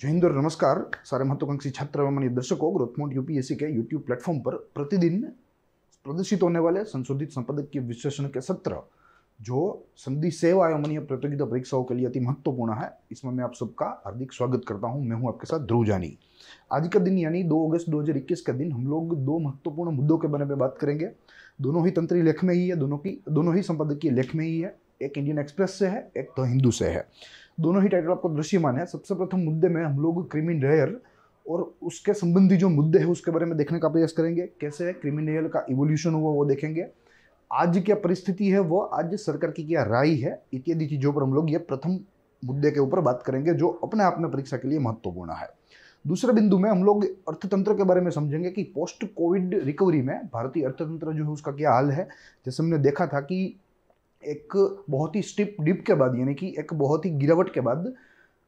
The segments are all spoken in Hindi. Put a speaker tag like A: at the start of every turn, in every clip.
A: जय हिंद और नमस्कार सारे महत्वाकांक्षी छात्र एवं दर्शकों ग्रोथमोट यूपीएससी के यूट्यूब प्लेटफॉर्म पर प्रतिदिन प्रदर्शित होने वाले संशोधित संपादक के विश्लेषण के सत्र जो संधि सेवा एवं प्रतियोगिता परीक्षाओं के लिए अति महत्वपूर्ण है इसमें मैं आप सबका हार्दिक स्वागत करता हूँ मैं हूँ आपके साथ ध्रुव जानी आज का दिन यानी 2 अगस्त 2021 का दिन हम लोग दो महत्वपूर्ण मुद्दों के बारे में बात करेंगे दोनों ही तंत्री लेख में ही है दोनों की दोनों ही संपादकीय लेख में ही है एक इंडियन एक्सप्रेस से है एक द तो हिंदू से है दोनों ही टाइटल आपको दृश्यमान है सबसे प्रथम मुद्दे में हम लोग क्रिमिन रेयर और उसके संबंधी जो मुद्दे हैं उसके बारे में देखने का प्रयास करेंगे कैसे क्रिमिन रेयर का इवोल्यूशन हुआ वो देखेंगे आज क्या परिस्थिति है वो आज सरकार की क्या राय है इत्यादि चीज़ों पर हम लोग ये प्रथम मुद्दे के ऊपर बात करेंगे जो अपने आप में परीक्षा के लिए महत्वपूर्ण है दूसरे बिंदु में हम लोग अर्थतंत्र के बारे में समझेंगे कि पोस्ट कोविड रिकवरी में भारतीय अर्थतंत्र जो है उसका क्या हाल है जैसे हमने देखा था कि एक बहुत ही स्टिप डिप के बाद यानी कि एक बहुत ही गिरावट के बाद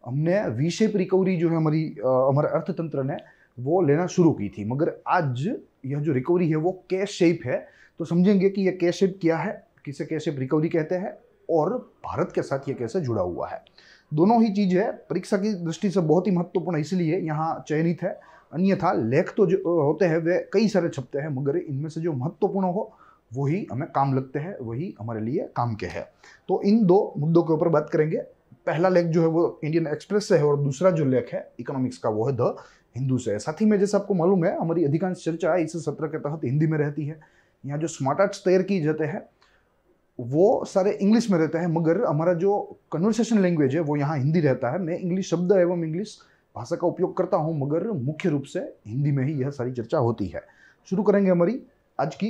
A: हमने विशेप रिकवरी जो है हमारी हमारे अर्थतंत्र ने वो लेना शुरू की थी मगर आज यह जो रिकवरी है वो कैश शेप है तो समझेंगे कि यह कैश शेप क्या है किसे कैश शेप रिकवरी कहते हैं और भारत के साथ ये कैसे जुड़ा हुआ है दोनों ही चीज़ है परीक्षा की दृष्टि से बहुत ही महत्वपूर्ण इसलिए यहाँ चयनित है अन्यथा लेख तो जो होते हैं वे कई सारे छपते हैं मगर इनमें से जो महत्वपूर्ण हो वही हमें काम लगते हैं वही हमारे लिए काम के हैं तो इन दो मुद्दों के ऊपर बात करेंगे पहला लेख जो है वो इंडियन एक्सप्रेस से है और दूसरा जो लेख है इकोनॉमिक्स का वो है द हिंदू से साथ ही में जैसे आपको मालूम है हमारी अधिकांश चर्चा इस सत्र के तहत हिंदी में रहती है यहाँ जो स्मार्ट आर्ट्स तैयार किए जाते हैं वो सारे इंग्लिश में रहते हैं मगर हमारा जो कन्वर्सेशन लैंग्वेज है वो यहाँ हिंदी रहता है मैं इंग्लिश शब्द एवं इंग्लिश भाषा का उपयोग करता हूँ मगर मुख्य रूप से हिंदी में ही यह सारी चर्चा होती है शुरू करेंगे हमारी आज की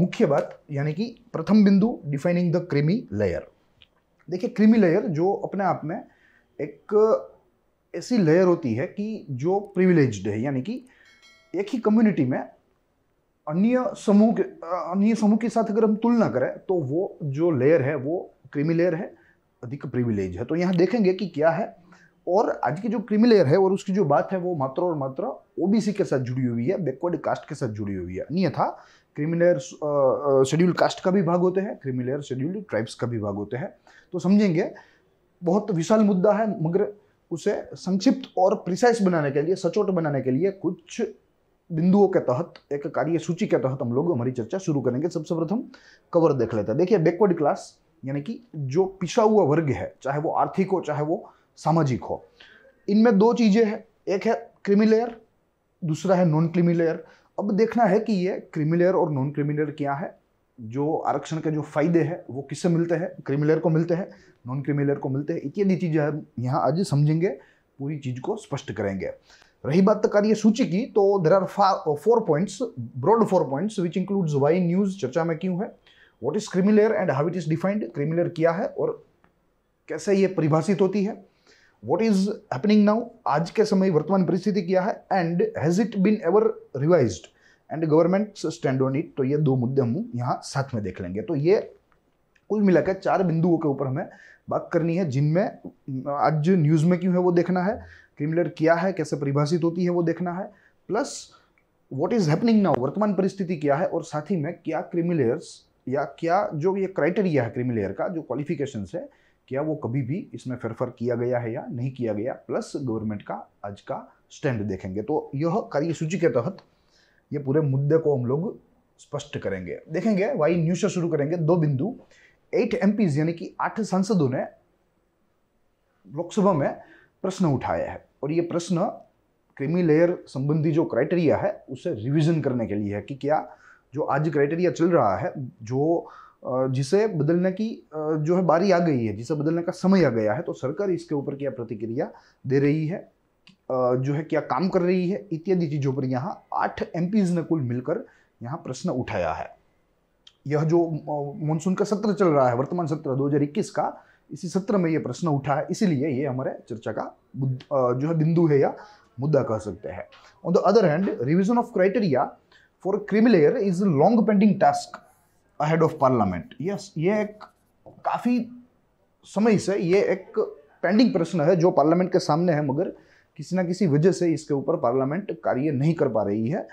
A: मुख्य बात यानी कि प्रथम बिंदु डिफाइनिंग द क्रीमी लेयर देखिए क्रीमी लेयर जो अपने आप में एक ऐसी लेयर होती है कि जो प्रिविलेज है यानी कि एक ही कम्युनिटी में अन्य समूह के अन्य समूह के साथ अगर हम तुलना करें तो वो जो लेयर है वो क्रीमी लेयर है अधिक प्रिविलेज है तो यहाँ देखेंगे कि क्या है और आज की जो क्रीमी लेयर है और उसकी जो बात है वो मात्र और मात्र ओबीसी के साथ जुड़ी हुई है बैकवर्ड कास्ट के साथ जुड़ी हुई है अन्यथा क्रिमिलेयर शेड्यूल कास्ट का भी भाग होते हैं क्रिमिलेयर शेड्यूल ट्राइब्स का भी भाग होते हैं तो समझेंगे बहुत विशाल मुद्दा है मगर उसे संक्षिप्त और प्रिसाइस बनाने के लिए सचोट बनाने के लिए कुछ बिंदुओं के तहत एक कार्य सूची के तहत हम लोग हमारी चर्चा शुरू करेंगे सबसे प्रथम कवर देख लेते हैं देखिए बैकवर्ड क्लास यानी कि जो पिछड़ा हुआ वर्ग है चाहे वो आर्थिक हो चाहे वो सामाजिक हो इनमें दो चीज़ें हैं एक है क्रिमिलेयर दूसरा है नॉन क्रिमिलेयर अब देखना है कि ये क्रिमिलेयर और नॉन क्रिमिलेयर क्या है जो आरक्षण के जो फायदे हैं वो किससे मिलते हैं क्रिमिलेयर को मिलते हैं नॉन क्रिमिलेयर को मिलते हैं इत्यादि चीज़ें हम यहाँ आज समझेंगे पूरी चीज़ को स्पष्ट करेंगे रही बात कार्य सूची की तो there are four points broad four points which includes why news चर्चा में क्यों है what is creamy layer and how it is defined creamy layer क्या है और कैसे ये परिभाषित होती है वॉट इज हैपनिंग नाउ आज के समय वर्तमान परिस्थिति क्या है and has it been ever revise and government stand on it तो ये दो मुद्दे हम यहाँ साथ में देख लेंगे तो ये कुल मिलाकर चार बिंदुओं के ऊपर हमें बात करनी है जिनमें आज न्यूज़ में क्यों है वो देखना है क्रिमिनल क्या है कैसे परिभाषित होती है वो देखना है plus what is happening now वर्तमान परिस्थिति क्या है और साथ ही में क्या क्रिमिलेयर्स या क्या जो ये क्राइटेरिया है क्रिमिलेयर का जो क्वालिफिकेशन है क्या वो कभी भी इसमें फेरफर किया गया है या नहीं किया गया प्लस गवर्नमेंट का आज का स्टैंड देखेंगे तो यह कार्यसूची के तहत ये पूरे मुद्दे को हम लोग स्पष्ट करेंगे देखेंगे वाई न्यूज से शुरू करेंगे दो बिंदु एट एम यानी कि आठ सांसदों ने लोकसभा में प्रश्न उठाया है और ये प्रश्न क्रिमी लेयर संबंधी जो क्राइटेरिया है उसे रिवीजन करने के लिए है कि क्या जो आज क्राइटेरिया चल रहा है जो जिसे बदलने की जो है बारी आ गई है जिसे बदलने का समय आ गया है तो सरकार इसके ऊपर क्या प्रतिक्रिया दे रही है जो है क्या काम कर रही है इत्यादि चीज़ों पर यहाँ आठ एम ने कुल मिलकर यहाँ प्रश्न उठाया है यह जो मानसून का सत्र चल रहा है वर्तमान सत्र 2021 का इसी सत्र में यह प्रश्न उठा है इसीलिए ये हमारे चर्चा का जो है बिंदु है या मुद्दा कह सकते हैं on the other hand revision of criteria for creamy layer is long pending task head of parliament yes ये एक काफ़ी समय से ये एक पेंडिंग प्रश्न है जो पार्लियामेंट के सामने है मगर किसी ना किसी वजह से इसके ऊपर पार्लियामेंट कार्य नहीं कर पा रही है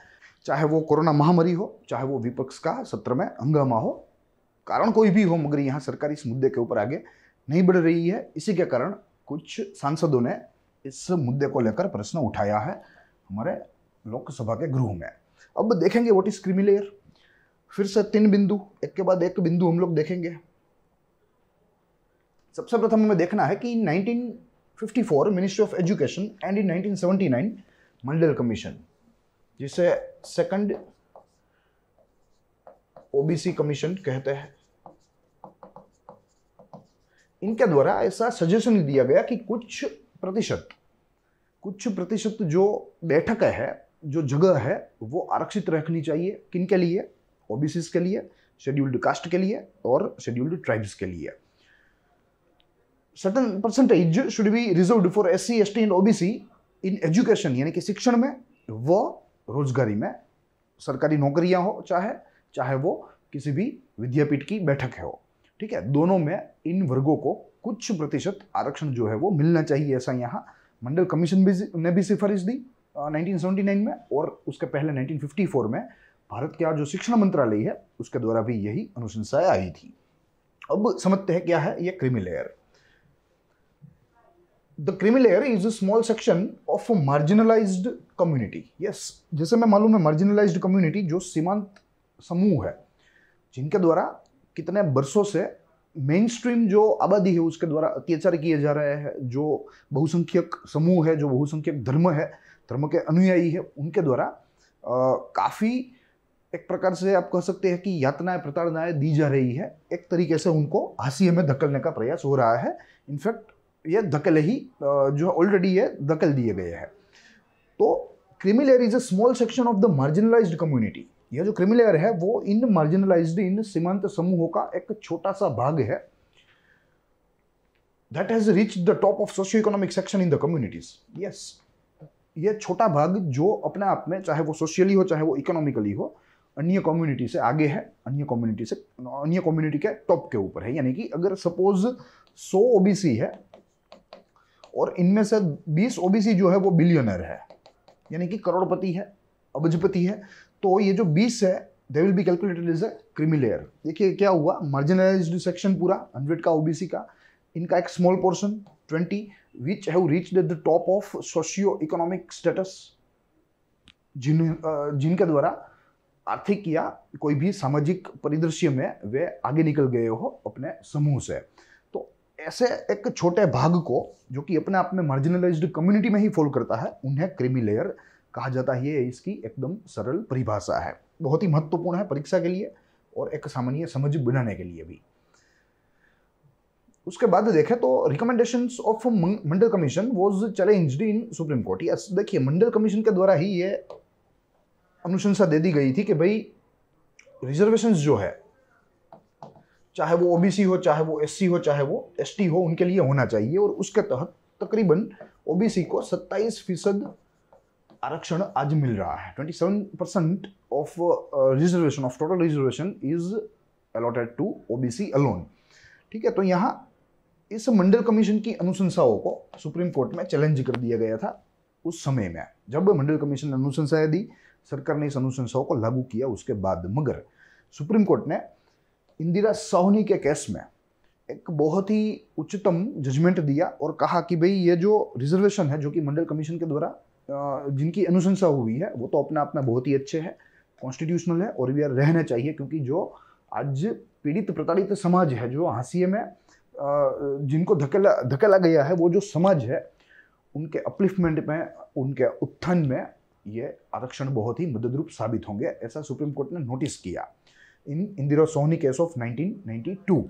A: चाहे वो कोरोना महामारी हो चाहे वो विपक्ष का सत्र में हंगामा हो कारण कोई भी हो मगर यहाँ सरकार इस मुद्दे के ऊपर आगे नहीं बढ़ रही है इसी के कारण कुछ सांसदों ने इस मुद्दे को लेकर प्रश्न उठाया है हमारे लोकसभा के गृह में अब देखेंगे वॉट इज क्रिमिलेयर फिर से तीन बिंदु एक के बाद एक बिंदु हम लोग देखेंगे सबसे प्रथम हमें देखना है कि 1954 ministry of education and in 1979 Mandal commission जिसे सेकंड ओबीसी कमीशन कहते हैं इनके द्वारा ऐसा सजेशन दिया गया कि कुछ प्रतिशत कुछ प्रतिशत जो बैठक है जो जगह है वो आरक्षित रखनी चाहिए किनके लिए ओबीसीज के लिए शेड्यूल्ड कास्ट के लिए और शेड्यूल्ड ट्राइब्स के लिए certain percentage should be reserve for S C S T and OBC in education यानी कि शिक्षण में व रोजगारी में सरकारी नौकरियां हो चाहे चाहे वो किसी भी विद्यापीठ की बैठक है हो ठीक है दोनों में इन वर्गों को कुछ प्रतिशत आरक्षण जो है वो मिलना चाहिए ऐसा यहाँ मंडल कमीशन भी ने भी सिफारिश दी 1979 में और उसके पहले 1954 में भारत के आज जो शिक्षा मंत्रालय है उसके द्वारा भी यही अनुशंसाएं आई थी अब समझते हैं क्या है यह creamy layer the creamy layer is a small section of a marginalised community yes जैसे मैं मालूम है मार्जिनलाइज्ड कम्युनिटी जो सीमांत समूह है जिनके द्वारा कितने वर्षों से मेन स्ट्रीम जो आबादी है उसके द्वारा अत्याचार किए जा रहे हैं जो बहुसंख्यक समूह है जो बहुसंख्यक धर्म है धर्म के अनुयायी है उनके द्वारा काफ़ी एक प्रकार से आप कह सकते हैं कि यातनाएं प्रताड़नाएं दी जा रही है एक तरीके से उनको हंसी में धकलने का प्रयास हो रहा है इनफैक्ट ये धकल ही जो ऑलरेडी ये धकल दिए गए हैं तो creamy layer is a small section of the marginalise community यह जो क्रिमिलेयर है वो इन मार्जिनलाइज इन सीमांत समूहों का एक छोटा सा भाग है that has reach the top of socio economic section in the communities yes ये छोटा भाग जो अपने आप में चाहे वो सोशियली हो चाहे वो इकोनॉमिकली हो अन्य कम्युनिटी से आगे है अन्य कम्युनिटी से अन्य कम्युनिटी के टॉप के ऊपर है यानी कि अगर सपोज 100 ओबीसी है और इनमें से 20 ओबीसी जो है वो बिलियनर है यानी कि करोड़पति है अबजपति है तो ये जो 20 है they will be calculated is a creamy layer देखिए क्या हुआ मार्जिनलाइज सेक्शन पूरा हंड्रेड का ओबीसी का इनका एक small portion twenty which have reach the top of socio economic status जिन जिनके द्वारा आर्थिक या कोई भी सामाजिक परिदृश्य में वे आगे निकल गए हो अपने समूह से तो ऐसे एक छोटे भाग को जो कि अपने आप में मार्जिनलाइज्ड कम्युनिटी में ही फॉलो करता है उन्हें क्रिमी लेयर कहा जाता है ये इसकी एकदम सरल परिभाषा है बहुत ही महत्वपूर्ण है परीक्षा के लिए और एक सामान्य समझ बनाने के लिए भी उसके बाद देखें तो recommendation of Mandal commission was challenged in Supreme Court yes देखिए मंडल कमीशन के द्वारा ही ये अनुशंसा दे दी गई थी कि भाई रिजर्वेशन जो है चाहे वो ओबीसी हो चाहे वो एससी हो चाहे वो एसटी हो उनके लिए होना चाहिए और उसके तहत तकरीबन ओबीसी को 27 फीसद आरक्षण आज मिल रहा है 27 percent of reservation of total reservation is allotted to OBC alone ठीक है तो यहाँ इस मंडल कमीशन की अनुशंसाओं को सुप्रीम कोर्ट में चैलेंज कर दिया गया था उस समय में जब मंडल कमीशन ने अनुशंसाएं दी सरकार ने इस अनुशंसाओं को लागू किया उसके बाद मगर सुप्रीम कोर्ट ने इंदिरा साहनी के केस में एक बहुत ही उच्चतम जजमेंट दिया और कहा कि भाई ये जो रिजर्वेशन है जो कि मंडल कमीशन के द्वारा जिनकी अनुशंसा हुई है वो तो अपने आप में बहुत ही अच्छे है कॉन्स्टिट्यूशनल है और वे रहने चाहिए क्योंकि जो आज पीड़ित प्रताड़ित समाज है जो हाशिए में जिनको धकेला धकेला गया है वो जो समाज है उनके अपलिफ्टमेंट में उनके उत्थान में ये आरक्षण बहुत ही मदद रूप साबित होंगे ऐसा सुप्रीम कोर्ट ने नोटिस किया in Indira Sawhney case of 1992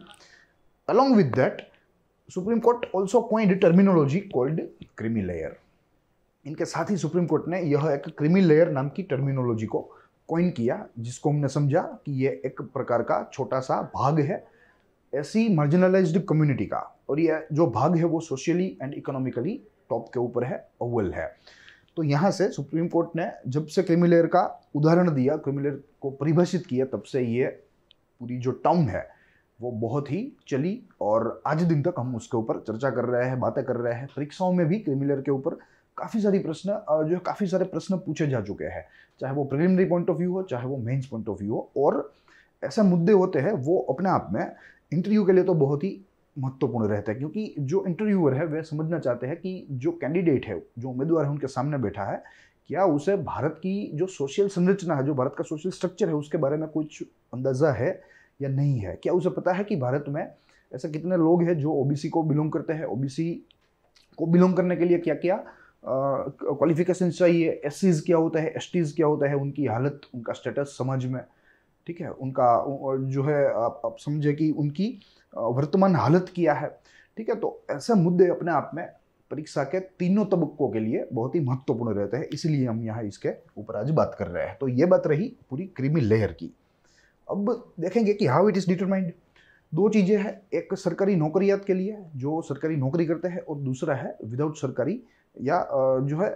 A: along with that Supreme Court also coined terminology called creamy layer इनके साथ ही सुप्रीम कोर्ट ने यह एक क्रिमिलेयर नाम की टर्मिनोलॉजी को कोइन किया जिसको हमने समझा कि यह एक प्रकार का छोटा सा भाग है ऐसी मार्जिनलाइज कम्युनिटी का और यह जो भाग है वो सोशली एंड इकोनॉमिकली टॉप के ऊपर है अव्वल है तो यहाँ से सुप्रीम कोर्ट ने जब से क्रिमिलेयर का उदाहरण दिया क्रिमिलेयर को परिभाषित किया तब से ये पूरी जो टर्म है वो बहुत ही चली और आज दिन तक हम उसके ऊपर चर्चा कर रहे हैं बातें कर रहे हैं परीक्षाओं में भी क्रिमिलेयर के ऊपर काफ़ी सारी प्रश्न जो काफ़ी सारे प्रश्न पूछे जा चुके हैं चाहे वो प्रिलिमिनरी पॉइंट ऑफ व्यू हो चाहे वो मेंस पॉइंट ऑफ व्यू हो और ऐसे मुद्दे होते हैं वो अपने आप में इंटरव्यू के लिए तो बहुत ही महत्वपूर्ण रहता है क्योंकि जो इंटरव्यूअर है वह समझना चाहते हैं कि जो कैंडिडेट है जो उम्मीदवार है उनके सामने बैठा है क्या उसे भारत की जो सोशल संरचना है जो भारत का सोशल स्ट्रक्चर है उसके बारे में कुछ अंदाज़ा है या नहीं है क्या उसे पता है कि भारत में ऐसे कितने लोग हैं जो ओबीसी को बिलोंग करते हैं ओबीसी को बिलोंग करने के लिए क्या क्या क्वालिफिकेशन चाहिए एस क्या होता है एस क्या होता है उनकी हालत उनका स्टेटस समझ में ठीक है उनका जो है आप, आप समझे कि उनकी वर्तमान हालत किया है ठीक है तो ऐसे मुद्दे अपने आप में परीक्षा के तीनों तबकों के लिए बहुत ही महत्वपूर्ण रहते हैं इसलिए हम यहाँ इसके ऊपर आज बात कर रहे हैं तो ये बात रही पूरी क्रीमी लेयर की अब देखेंगे कि हाउ इट इज़ डिटरमाइंड दो चीज़ें हैं एक सरकारी नौकरियात के लिए जो सरकारी नौकरी करते हैं और दूसरा है विदाउट सरकारी या जो है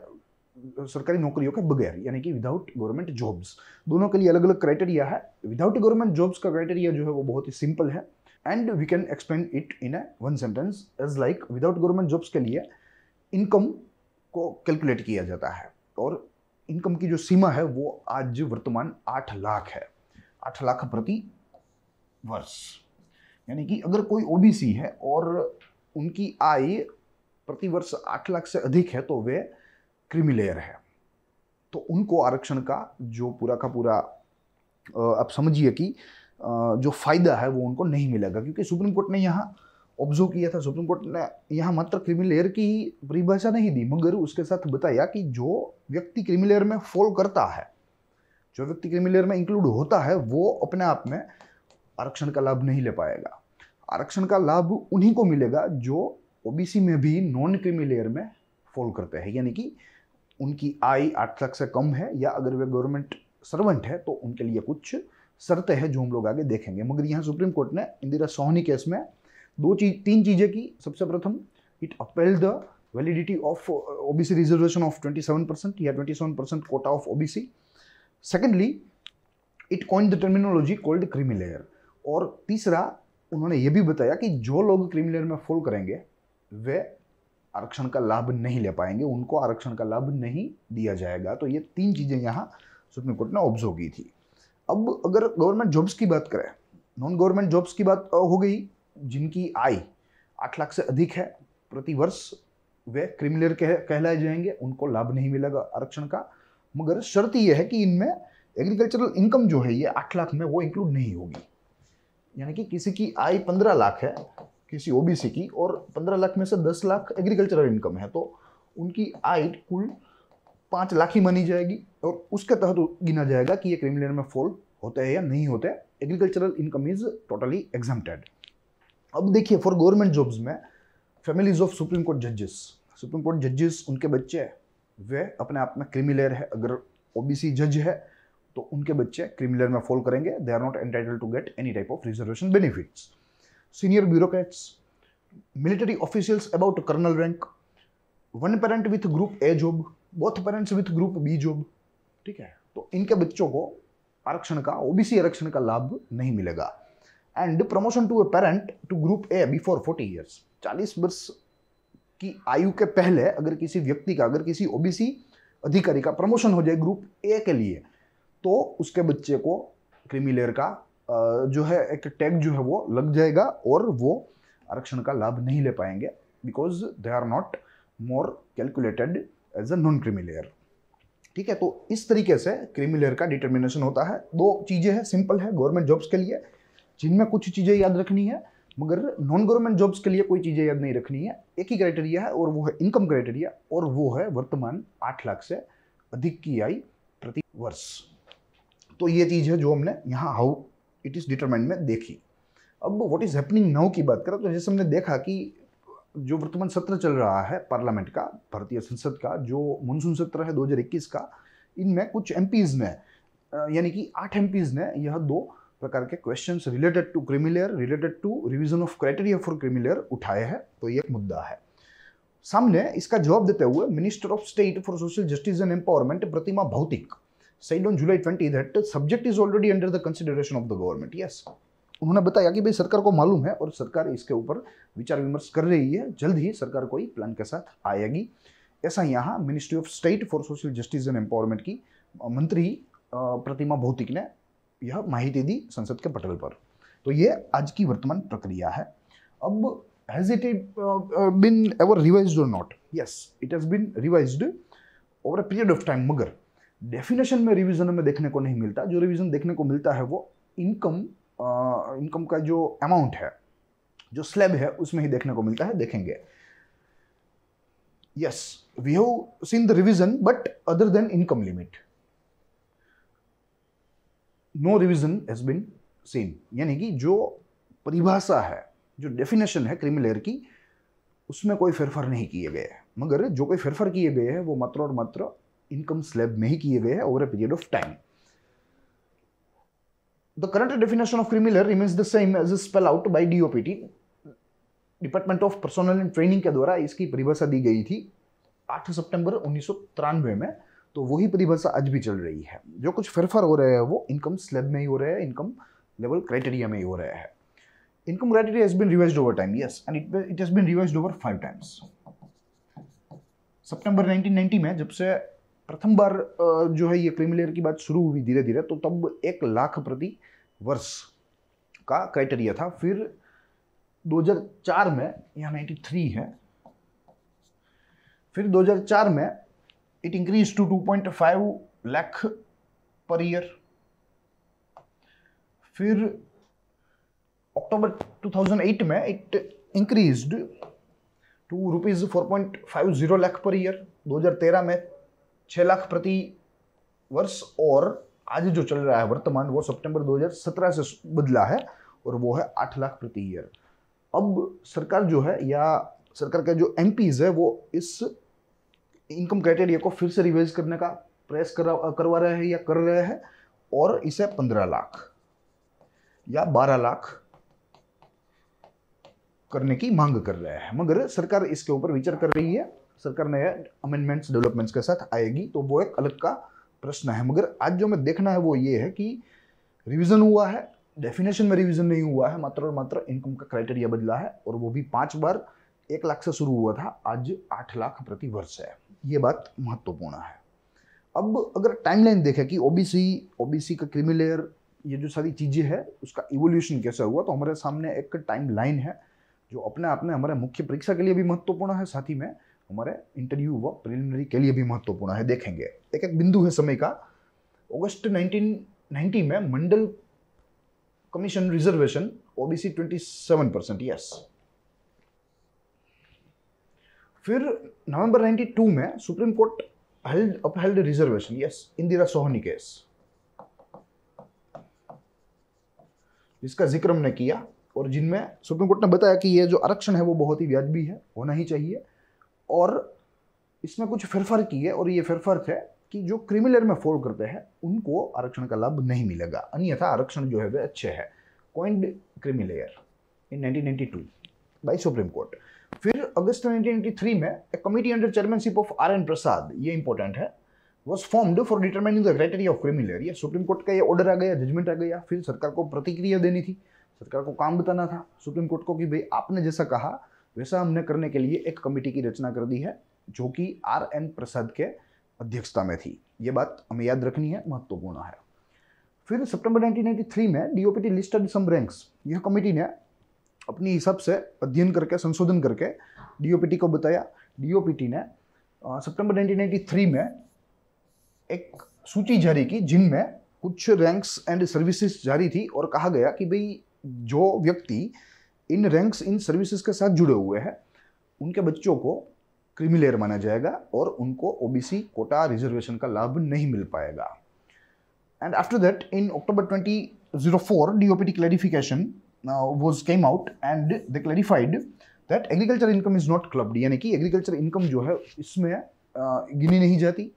A: सरकारी नौकरियों के बगैर यानी कि विदाउट गवर्नमेंट जॉब्स दोनों के लिए अलग अलग क्राइटेरिया है विदाउट गवर्नमेंट जॉब्स का क्राइटेरिया जो है वो बहुत ही सिंपल है and we can explain it in a one sentence is like without government jobs के लिए इनकम को कैलकुलेट किया जाता है और इनकम की जो सीमा है वो आज वर्तमान आठ लाख है आठ लाख प्रति वर्ष यानी कि अगर कोई ओबीसी है और उनकी आय प्रति वर्ष आठ लाख से अधिक है तो वे क्रिमिलेयर है तो उनको आरक्षण का जो पूरा का पूरा आप समझिए कि जो फ़ायदा है वो उनको नहीं मिलेगा क्योंकि सुप्रीम कोर्ट ने यहाँ ऑब्जर्व किया था सुप्रीम कोर्ट ने यहाँ मात्र क्रिमिनल एयर की परिभाषा नहीं दी मगर उसके साथ बताया कि जो व्यक्ति क्रिमिनल एयर में फॉल करता है जो व्यक्ति क्रिमिनल एयर में इंक्लूड होता है वो अपने आप में आरक्षण का लाभ नहीं ले पाएगा आरक्षण का लाभ उन्हीं को मिलेगा जो ओबीसी में भी नॉन क्रिमिनल एयर में फॉल करते हैं यानी कि उनकी आय आठ लाख से कम है या अगर वे गवर्नमेंट सर्वेंट है तो उनके लिए कुछ शर्त है जो हम लोग आगे देखेंगे मगर यहाँ सुप्रीम कोर्ट ने इंदिरा सोहनी केस में दो चीज तीन चीज़ें की सबसे प्रथम it upheld the validity of OBC reservation of 27 percent या 27 percent quota of OBC secondly it coin the terminology called creamy layer और तीसरा उन्होंने ये भी बताया कि जो लोग क्रीमिलेयर में फॉल करेंगे वे आरक्षण का लाभ नहीं ले पाएंगे उनको आरक्षण का लाभ नहीं दिया जाएगा तो ये तीन चीज़ें यहाँ सुप्रीम कोर्ट ने ऑब्जर्व की थी अब अगर गवर्नमेंट जॉब्स की बात करें नॉन गवर्नमेंट जॉब्स की बात हो गई जिनकी आय आठ लाख से अधिक है प्रति वर्ष वे क्रिमिनल कह, कहलाए जाएंगे उनको लाभ नहीं मिलेगा आरक्षण का मगर शर्त यह है कि इनमें एग्रीकल्चरल इनकम जो है ये आठ लाख में वो इंक्लूड नहीं होगी यानी कि किसी की आय पंद्रह लाख है किसी ओबीसी की और पंद्रह लाख में से दस लाख एग्रीकल्चरल इनकम है तो उनकी आय कुल पांच लाख ही मानी जाएगी और उसके तहत तो गिना जाएगा कि ये क्रिमिनल में फॉल होते हैं या नहीं होते एग्रीकल्चरल इनकम इज टोटली एग्जामेड अब देखिए फॉर गवर्नमेंट जॉब्स में फैमिलीज ऑफ सुप्रीम कोर्ट जजेस सुप्रीम कोर्ट जजेस उनके बच्चे वे अपने आप में क्रिमिलेयर है अगर ओबीसी जज है तो उनके बच्चे क्रिमिलेयर में फॉल करेंगे they are not entitle to get any type of reservation benefits senior bureaucrats military officials about colonel rank one parent with group A job both parents with group B job ठीक है तो इनके बच्चों को आरक्षण का ओबीसी आरक्षण का लाभ नहीं मिलेगा and promotion to a parent to group A before forty years चालीस वर्ष की आयु के पहले अगर किसी व्यक्ति का अगर किसी ओबीसी अधिकारी का प्रमोशन हो जाए ग्रुप ए के लिए तो उसके बच्चे को क्रिमिलेयर का जो है एक टैग जो है वो लग जाएगा और वो आरक्षण का लाभ नहीं ले पाएंगे because they are not more calculated as a non creamy layer ठीक है तो इस तरीके से क्रीमी लेयर का डिटर्मिनेशन होता है दो चीज़ें हैं सिंपल है गवर्नमेंट जॉब्स के लिए जिनमें कुछ चीज़ें याद रखनी है मगर नॉन गवर्नमेंट जॉब्स के लिए कोई चीज़ें याद नहीं रखनी है एक ही क्राइटेरिया है और वो है इनकम क्राइटेरिया और वो है वर्तमान आठ लाख से अधिक की आई प्रति वर्ष तो ये चीज़ है जो हमने यहाँ हाउ इट इज़ डिटरमाइंड में देखी अब व्हाट इज़ हैपनिंग नाउ की बात करें तो जैसे हमने देखा कि जो वर्तमान सत्र चल रहा है पार्लियामेंट का भारतीय संसद का जो मानसून सत्र है 2021 का इनमें कुछ एम ने यानी कि आठ एम ने यह दो प्रकार के question related to creamy layer related to revision of criteria for creamy layer उठाए हैं तो ये एक मुद्दा है सामने इसका जवाब देते हुए minister of state for social justice and empowerment Pratima Bhoumik said on July 20 that subject is already under the the of the government yes उन्होंने बताया कि भाई सरकार को मालूम है और सरकार इसके ऊपर विचार विमर्श कर रही है जल्द ही सरकार कोई प्लान के साथ आएगी ऐसा यहाँ ministry of state for social justice and empowerment की मंत्री प्रतिमा भौतिक ने यह माहिती दी संसद के पटल पर तो ये आज की वर्तमान प्रक्रिया है अब has it been ever revise और not yes it has been revise over a period of time मगर डेफिनेशन में रिविजन में देखने को नहीं मिलता जो रिविजन देखने को मिलता है वो इनकम इनकम का जो अमाउंट है जो स्लैब है उसमें ही देखने को मिलता है देखेंगे yes we have seen the revision but other than income limit no revision has been seen यानी कि जो परिभाषा है जो डेफिनेशन है क्रिमिनल एयर की उसमें कोई फेरफार नहीं किए गए हैं मगर जो कोई फेरफार किए गए हैं वो मात्र और मात्र इनकम स्लैब में ही किए गए हैं over a period of time the current definition of criminal remains the same as is spelled out by DOPT department of personnel and training के द्वारा इसकी परिभाषा दी गई थी 8 सितंबर उन्नीस में तो वही परिभाषा आज भी चल रही है जो कुछ फेरफार हो रहे हैं वो इनकम स्लैब में ही हो रहे हैं इनकम लेवल क्राइटेरिया में ही हो रहे हैं income criteria has been over time yes and it it has been revised over five times September 1990 में जब से प्रथम बार जो है ये क्रीमिलेयर की बात शुरू हुई धीरे धीरे तो तब एक लाख प्रति वर्ष का क्राइटेरिया था फिर 2004 में यहाँ 93 थ्री है फिर 2004 में it increase to 2.5 lakh per year फिर अक्टूबर 2008 में it increased to rupees four point five zero lakh per year 2013 में छः लाख प्रति वर्ष और आज जो चल रहा है वर्तमान वो सितंबर 2017 से बदला है और वो है आठ लाख प्रति ईयर अब सरकार जो है या सरकार के जो एम है वो इस इनकम क्राइटेरिया को फिर से रिवाइज करने का प्रयास करवा रहे हैं या कर रहे हैं और इसे पंद्रह लाख या बारह लाख करने की मांग कर रहे हैं मगर सरकार इसके ऊपर विचार कर रही है सरकार नए अमेंडमेंट्स डेवलपमेंट्स के साथ आएगी तो वो एक अलग का प्रश्न है मगर आज जो हमें देखना है वो ये है कि रिविज़न हुआ है डेफिनेशन में रिविज़न नहीं हुआ है मात्र और मात्र इनकम का क्राइटेरिया बदला है और वो भी पांच बार एक लाख से शुरू हुआ था आज आठ लाख प्रति वर्ष है ये बात महत्वपूर्ण है अब अगर टाइमलाइन देखें कि ओबीसी ओबीसी का क्रिमिलेयर ये जो सारी चीज़ें हैं उसका इवोल्यूशन कैसा हुआ तो हमारे सामने एक टाइम लाइन है जो अपने आप में हमारे मुख्य परीक्षा के लिए भी महत्वपूर्ण है साथ ही में हमारे इंटरव्यू व प्रिलिमिनरी के लिए भी महत्वपूर्ण है देखेंगे एक एक बिंदु है समय का अगस्त 1990 में Mandal commission reservation OBC 27 percent yes फिर नवंबर 92 में Supreme Court held upheld reservation yes Indira Sawhney case जिसका जिक्र हमने किया और जिनमें सुप्रीम कोर्ट ने बताया कि ये जो आरक्षण है वो बहुत ही व्याजबी है होना ही चाहिए और इसमें कुछ फिरफर की है और ये फिरफर थे कि जो क्रिमिनल में फोल्ड करते हैं उनको आरक्षण का लाभ नहीं मिलेगा अन्यथा आरक्षण जो है वे अच्छे है coined creamy layer in 1992 by Supreme Court फिर अगस्त 1993 में a committee under chairmanship of R N Prasad ये इंपॉर्टेंट है was formed for determining the criteria of creamy layer ये सुप्रीम कोर्ट का ये ऑर्डर आ गया जजमेंट आ गया फिर सरकार को प्रतिक्रिया देनी थी सरकार को काम बताना था सुप्रीम कोर्ट को कि भाई आपने जैसा कहा वैसा हमने करने के लिए एक कमेटी की रचना कर दी है जो कि आर एन प्रसाद के अध्यक्षता में थी ये बात हमें याद रखनी है महत्वपूर्ण है फिर सितंबर 1993 में डीओपीटी लिस्टेड सम रैंक्स यह कमेटी ने अपनी हिसाब से अध्ययन करके संशोधन करके डीओपीटी को बताया डीओपीटी ने सितंबर 1993 में एक सूची जारी की जिनमें कुछ रैंक्स एंड सर्विसेज जारी थी और कहा गया कि भाई जो व्यक्ति इन रैंक्स इन सर्विसेज के साथ जुड़े हुए हैं उनके बच्चों को क्रिमिलेयर माना जाएगा और उनको ओबीसी कोटा रिजर्वेशन का लाभ नहीं मिल पाएगा and after that in October 2004 DOPT clarification was came out and they clarified that agriculture income is not clubbed यानी कि एग्रीकल्चर इनकम जो है इसमें uh, गिनी नहीं जाती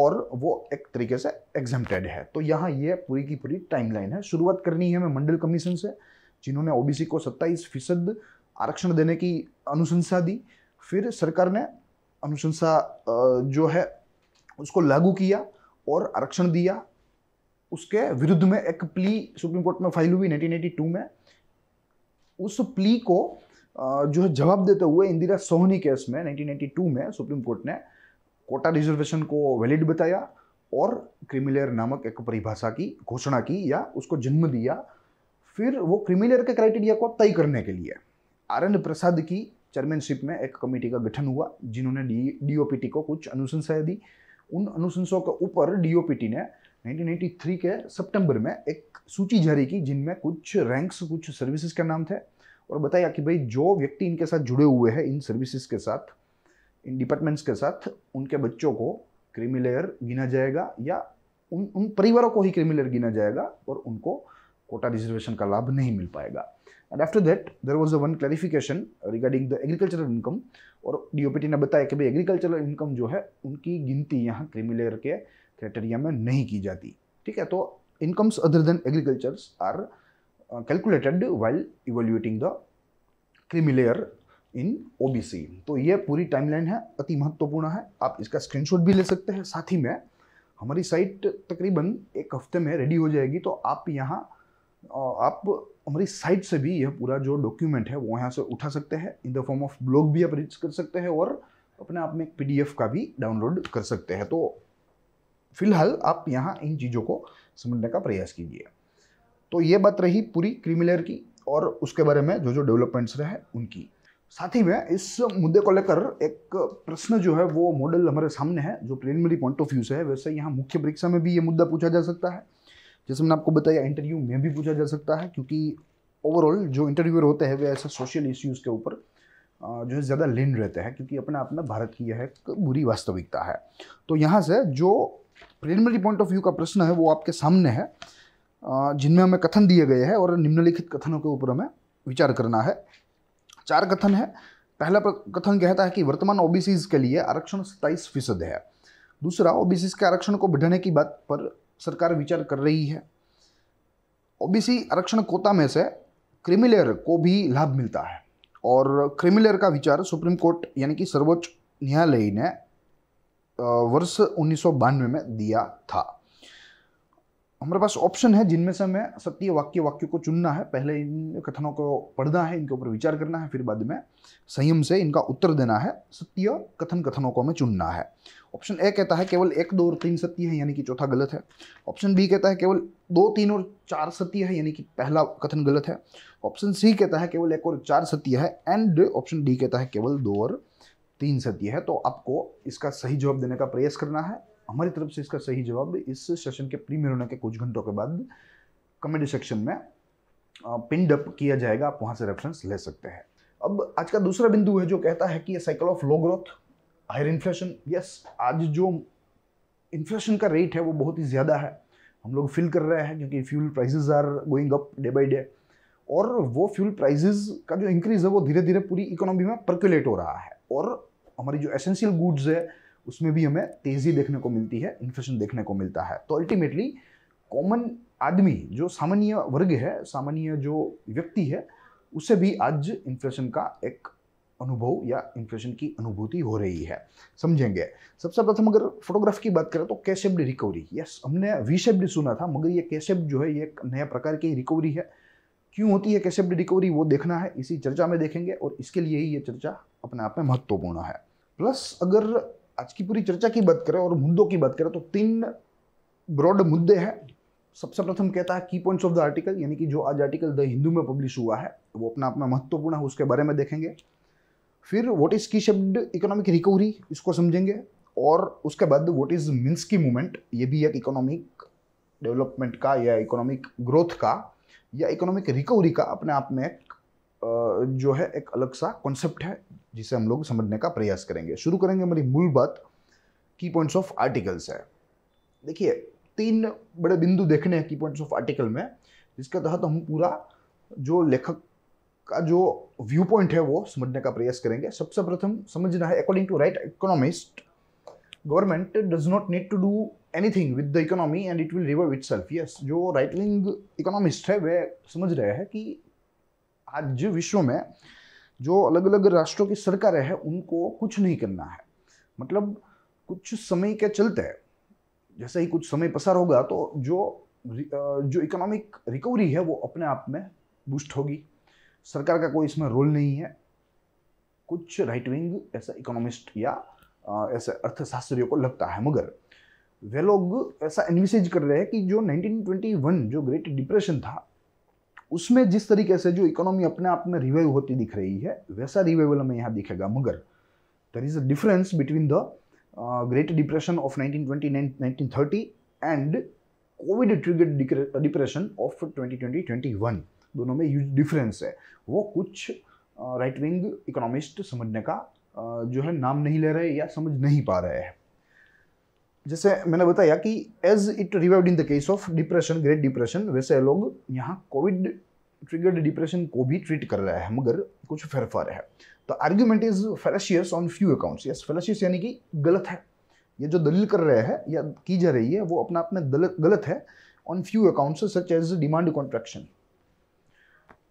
A: और वो एक तरीके से एग्जामेड है तो यहाँ ये पूरी की पूरी टाइमलाइन है शुरुआत करनी है हमें मंडल कमीशन से जिन्होंने ओबीसी को सत्ताईस फीसद आरक्षण देने की अनुशंसा दी फिर सरकार ने अनुशंसा जो है उसको लागू किया और आरक्षण दिया उसके विरुद्ध में एक प्ली सुप्रीम कोर्ट में फाइल हुई 1982 में उस प्ली को जो है जवाब देते हुए इंदिरा सोहनी केस में 1992 में सुप्रीम कोर्ट ने कोटा रिजर्वेशन को वैलिड बताया और क्रिमिलेयर नामक एक परिभाषा की घोषणा की या उसको जन्म दिया फिर वो क्रिमिनल के क्राइटेरिया को तय करने के लिए आरण्य प्रसाद की चेयरमैनशिप में एक कमेटी का गठन हुआ जिन्होंने डी डीओपीटी को कुछ अनुशंसाएं दी उन अनुशंसाओं के ऊपर डीओपीटी ने 1993 के सितंबर में एक सूची जारी की जिनमें कुछ रैंक्स कुछ सर्विसेज के नाम थे और बताया कि भाई जो व्यक्ति इनके साथ जुड़े हुए हैं इन सर्विसेज के साथ इन डिपार्टमेंट्स के साथ उनके बच्चों को क्रिमिलेयर गिना जाएगा या उन उन परिवारों को ही क्रिमिलेयर गिना जाएगा और उनको कोटा रिजर्वेशन का लाभ नहीं मिल पाएगा and after that there was a one clarification regarding the agricultural income और डी ने बताया कि भाई एग्रीकल्चरल इनकम जो है उनकी गिनती यहाँ क्रिमिलेयर के क्राइटेरिया में नहीं की जाती ठीक है तो incomes other than agricultures are calculated while evaluating the creamy layer in ओ तो ये पूरी टाइमलाइन है अति महत्वपूर्ण है आप इसका स्क्रीनशॉट भी ले सकते हैं साथ ही में हमारी साइट तकरीबन एक हफ्ते में रेडी हो जाएगी तो आप यहाँ आप हमारी साइट से भी यह पूरा जो डॉक्यूमेंट है वो यहाँ से उठा सकते हैं in the form of blog भी आप रीच कर सकते हैं और अपने आप में एक पीडीएफ का भी डाउनलोड कर सकते हैं तो फिलहाल आप यहाँ इन चीज़ों को समझने का प्रयास कीजिए तो ये बात रही पूरी क्रीमिलर की और उसके बारे में जो जो डेवलपमेंट्स रहे उनकी साथ ही में इस मुद्दे को लेकर एक प्रश्न जो है वो मॉडल हमारे सामने है जो प्रिलिमिनरी पॉइंट ऑफ व्यू से है वैसे यहाँ मुख्य परीक्षा में भी ये मुद्दा पूछा जा सकता है जैसे मैंने आपको बताया इंटरव्यू में भी पूछा जा सकता है क्योंकि ओवरऑल जो इंटरव्यूअर होते हैं वे ऐसे सोशल इश्यूज़ के ऊपर जो है ज़्यादा लीन रहते हैं क्योंकि अपना अपना भारत की यह बुरी वास्तविकता है तो यहाँ से जो प्रिलिमिनरी पॉइंट ऑफ व्यू का प्रश्न है वो आपके सामने है जिनमें हमें कथन दिए गए हैं और निम्नलिखित कथनों के ऊपर हमें विचार करना है चार कथन है पहला कथन कहता है कि वर्तमान ओबीसीज के लिए आरक्षण सत्ताईस फीसद है दूसरा ओबीसीज के आरक्षण को बढ़ाने की बात पर सरकार विचार कर रही है ओबीसी आरक्षण कोता में से क्रिमिलेयर को भी लाभ मिलता है और क्रिमिलेयर का विचार सुप्रीम कोर्ट यानी कि सर्वोच्च न्यायालय ने वर्ष उन्नीस में दिया था हमारे पास ऑप्शन है जिनमें से हमें सत्य वाक्य वाक्य को चुनना है पहले इन कथनों को पढ़ना है इनके ऊपर विचार करना है फिर बाद में संयम से इनका उत्तर देना है सत्य कथन कथनों को हमें चुनना है ऑप्शन ए कहता है केवल एक दो और तीन सत्य है यानी कि चौथा गलत है ऑप्शन बी कहता है केवल दो तीन और चार सत्य है यानी कि पहला कथन गलत है ऑप्शन सी कहता है केवल एक और चार सत्य है एंड ऑप्शन डी कहता है केवल दो और तीन सत्य है तो आपको इसका सही जवाब देने का प्रयास करना है हमारी तरफ से इसका सही जवाब इस सेशन के प्रीमियर होने के कुछ घंटों के बाद कमेंट सेक्शन में पिंड अप किया जाएगा आप वहाँ से रेफरेंस ले सकते हैं अब आज का दूसरा बिंदु है जो कहता है कि cycle of low growth higher inflation yes आज जो इन्फ्लेशन का रेट है वो बहुत ही ज़्यादा है हम लोग फील कर रहे हैं क्योंकि fuel prices are going up day by day और वो फ्यूल प्राइजेज का जो इंक्रीज़ है वो धीरे धीरे पूरी इकोनॉमी में परक्यूलेट हो रहा है और हमारी जो एसेंशियल गुड्स है उसमें भी हमें तेज़ी देखने को मिलती है इन्फ्लेशन देखने को मिलता है तो अल्टीमेटली कॉमन आदमी जो सामान्य वर्ग है सामान्य जो व्यक्ति है उसे भी आज इन्फ्लेशन का एक अनुभव या इन्फ्लेशन की अनुभूति हो रही है समझेंगे सबसे प्रथम अगर फोटोग्राफी की बात करें तो कैसे रिकवरी यस हमने वी सुना था मगर ये कैसेप्ड जो है ये एक नया प्रकार की रिकवरी है क्यों होती है कैसेप्ड रिकवरी वो देखना है इसी चर्चा में देखेंगे और इसके लिए ही ये चर्चा अपने आप में महत्वपूर्ण है प्लस अगर आज की पूरी चर्चा की बात करें और मुद्दों की बात करें तो तीन ब्रॉड मुद्दे हैं सबसे प्रथम कहता है की पॉइंट्स ऑफ द आर्टिकल यानी कि जो आज आर्टिकल द हिंदू में पब्लिश हुआ है वो अपना आप में महत्वपूर्ण है उसके बारे में देखेंगे फिर वॉट इज़ की शब्द इकोनॉमिक रिकवरी इसको समझेंगे और उसके बाद वॉट इज़ मीन्स की मूवमेंट ये भी एक इकोनॉमिक डेवलपमेंट का या इकोनॉमिक ग्रोथ का या इकोनॉमिक रिकवरी का अपने आप में एक जो है एक अलग सा कॉन्सेप्ट है जिसे हम लोग समझने का प्रयास करेंगे शुरू करेंगे हमारी मूल बात की पॉइंट्स ऑफ आर्टिकल्स है देखिए तीन बड़े बिंदु देखने हैं की पॉइंट्स ऑफ आर्टिकल में जिसके तहत हम पूरा जो लेखक का जो व्यू पॉइंट है वो समझने का प्रयास करेंगे सबसे प्रथम समझना है according to right economist government does not need to do anything with the economy and it will revive itself yes जो राइट विंग इकोनॉमिस्ट है वे समझ रहे हैं कि आज विश्व में जो अलग अलग राष्ट्रों की सरकारें हैं उनको कुछ नहीं करना है मतलब कुछ समय के चलते जैसे ही कुछ समय पसार होगा तो जो जो इकोनॉमिक रिकवरी है वो अपने आप में बूस्ट होगी सरकार का कोई इसमें रोल नहीं है कुछ राइट विंग ऐसा इकोनॉमिस्ट या ऐसे अर्थशास्त्रियों को लगता है मगर वे लोग ऐसा एनविसेज कर रहे हैं कि जो 1921 जो ग्रेट डिप्रेशन था उसमें जिस तरीके से जो इकोनॉमी अपने आप में रिवाइव होती दिख रही है वैसा रिवाइवल हमें यहाँ दिखेगा मगर there is a difference between the great depression of of 1929-1930 and COVID of twenty twenty 2020-21 दोनों में ह्यूज डिफरेंस है वो कुछ राइट विंग इकोनॉमिस्ट समझने का जो है नाम नहीं ले रहे या समझ नहीं पा रहे हैं जैसे मैंने बताया कि as it revive in the case of depression great depression वैसे लोग यहाँ कोविड ट्रिगर्ड डिप्रेशन को भी ट्रीट कर रहे हैं मगर कुछ फेरफार है तो argument is fallacious on few accounts yes fallacious यानी कि गलत है ये जो दलील कर रहे हैं या की जा रही है वो अपना आप में गलत है on few accounts such as demand contraction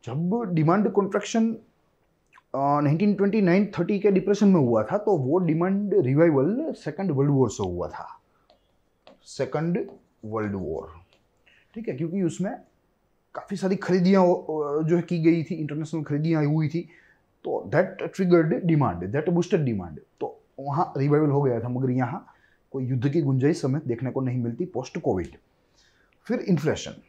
A: जब डिमांड कॉन्ट्रेक्शन 1929-30 के डिप्रेशन में हुआ था तो वो demand revival second world war से हुआ था सेकंड वर्ल्ड वॉर ठीक है क्योंकि उसमें काफ़ी सारी खरीदियाँ जो है की गई थी इंटरनेशनल खरीदियाँ हुई थी तो that triggered demand that boosted demand तो वहाँ रिवाइवल हो गया था मगर यहाँ कोई युद्ध की गुंजाइश समय देखने को नहीं मिलती पोस्ट कोविड फिर इन्फ्लेशन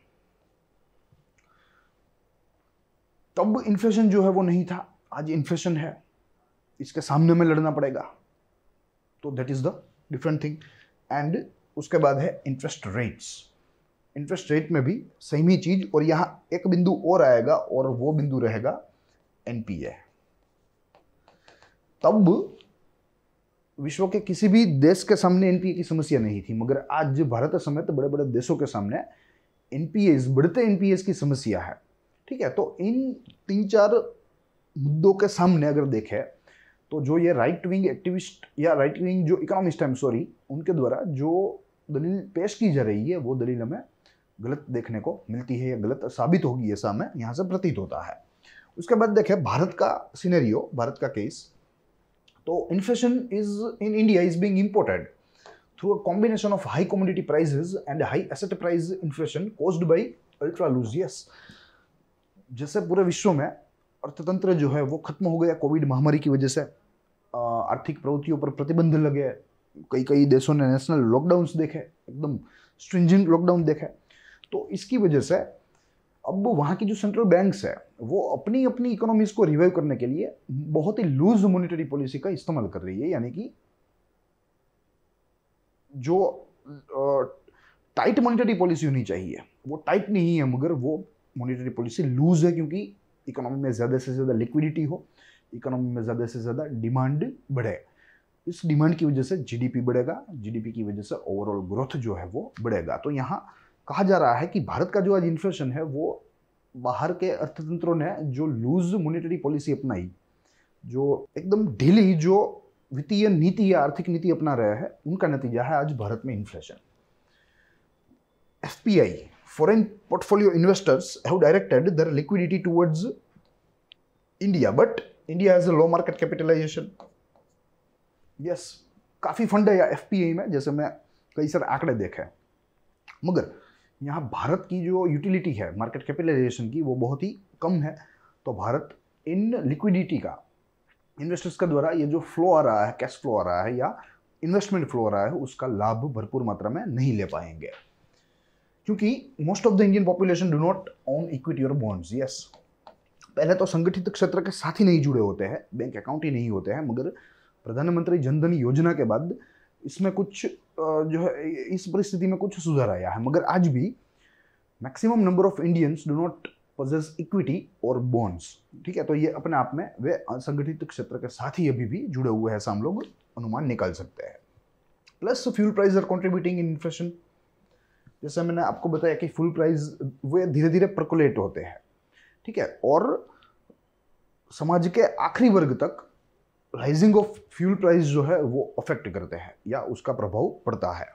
A: तब इन्फ्लेशन जो है वो नहीं था आज इन्फ्लेशन है इसके सामने में लड़ना पड़ेगा तो that is the different thing and उसके बाद है इंटरेस्ट रेट्स इंटरेस्ट रेट में भी सेम ही चीज़ और यहां एक बिंदु और आएगा और वो बिंदु रहेगा एनपीए तब विश्व के किसी भी देश के सामने एनपीए की समस्या नहीं थी मगर आज भारत समेत बड़े बड़े देशों के सामने एनपीएस बढ़ते एनपीएस की समस्या है ठीक है तो इन तीन चार मुद्दों के सामने अगर देखें तो जो ये राइट विंग एक्टिविस्ट या राइट विंग जो इकोनॉमिस्ट है सॉरी उनके द्वारा जो दलील पेश की जा रही है वो दलील हमें गलत देखने को मिलती है या गलत साबित होगी ऐसा हमें यहाँ से प्रतीत होता है उसके बाद देखें भारत का सीनेरियो भारत का केस तो inflation is in India is being imported through a combination of high commodity prices and high asset price inflation cause by ultra loose जैसे पूरे विश्व में अर्थतंत्र जो है वो खत्म हो गया कोविड महामारी की वजह से आर्थिक प्रवृत्तियों पर प्रतिबंध लगे कई कई देशों ने नेशनल लॉकडाउन देखे एकदम स्ट्रिंजेंट लॉकडाउन देखे तो इसकी वजह से अब वहाँ की जो सेंट्रल बैंक्स है वो अपनी अपनी इकोनॉमीज को रिवाइव करने के लिए बहुत ही लूज मॉनिटरी पॉलिसी का इस्तेमाल कर रही है यानी कि जो टाइट मॉनिटरी पॉलिसी होनी चाहिए वो टाइट नहीं है मगर वो मॉनिटरी पॉलिसी लूज़ है क्योंकि इकोनॉमी में ज़्यादा से ज़्यादा लिक्विडिटी हो इकोनॉमी में ज़्यादा से ज़्यादा डिमांड बढ़े इस डिमांड की वजह से जीडीपी बढ़ेगा जीडीपी की वजह से ओवरऑल ग्रोथ जो है वो बढ़ेगा तो यहाँ कहा जा रहा है कि भारत का जो आज इन्फ्लेशन है वो बाहर के अर्थतंत्रों ने जो लूज मॉनेटरी पॉलिसी अपनाई जो एकदम ढीली जो वित्तीय नीति या आर्थिक नीति अपना रहे हैं उनका नतीजा है आज भारत में inflation F foreign portfolio investors have directed their liquidity towards India, but India has a low market capitalization. Yes, काफ़ी फंड है या एफ में जैसे मैं कई सारे आंकड़े देखे हैं मगर यहाँ भारत की जो यूटिलिटी है मार्केट कैपिटलाइजेशन की वो बहुत ही कम है तो भारत इन लिक्विडिटी का इन्वेस्टर्स का द्वारा ये जो फ्लो आ रहा है कैश फ्लो आ रहा है या इन्वेस्टमेंट फ्लो आ रहा है उसका लाभ भरपूर मात्रा में नहीं ले पाएंगे क्योंकि most of the Indian population do not own equity और बॉन्ड्स यस पहले तो संगठित क्षेत्र के साथ ही नहीं जुड़े होते हैं बैंक अकाउंट ही नहीं होते हैं मगर प्रधानमंत्री जनधन योजना के बाद इसमें कुछ जो है इस परिस्थिति में कुछ सुधार आया है मगर आज भी maximum number of Indians do not possess equity और बॉन्ड्स ठीक है तो ये अपने आप में वे असंगठित क्षेत्र के साथ ही अभी भी जुड़े हुए हैं ऐसा हम लोग अनुमान निकाल सकते हैं plus fuel price are contributing in inflation जैसे मैंने आपको बताया कि फुल प्राइस वे धीरे धीरे प्रकुलेट होते हैं ठीक है और समाज के आखिरी वर्ग तक राइजिंग ऑफ फ्यूल प्राइस जो है वो अफेक्ट करते हैं या उसका प्रभाव पड़ता है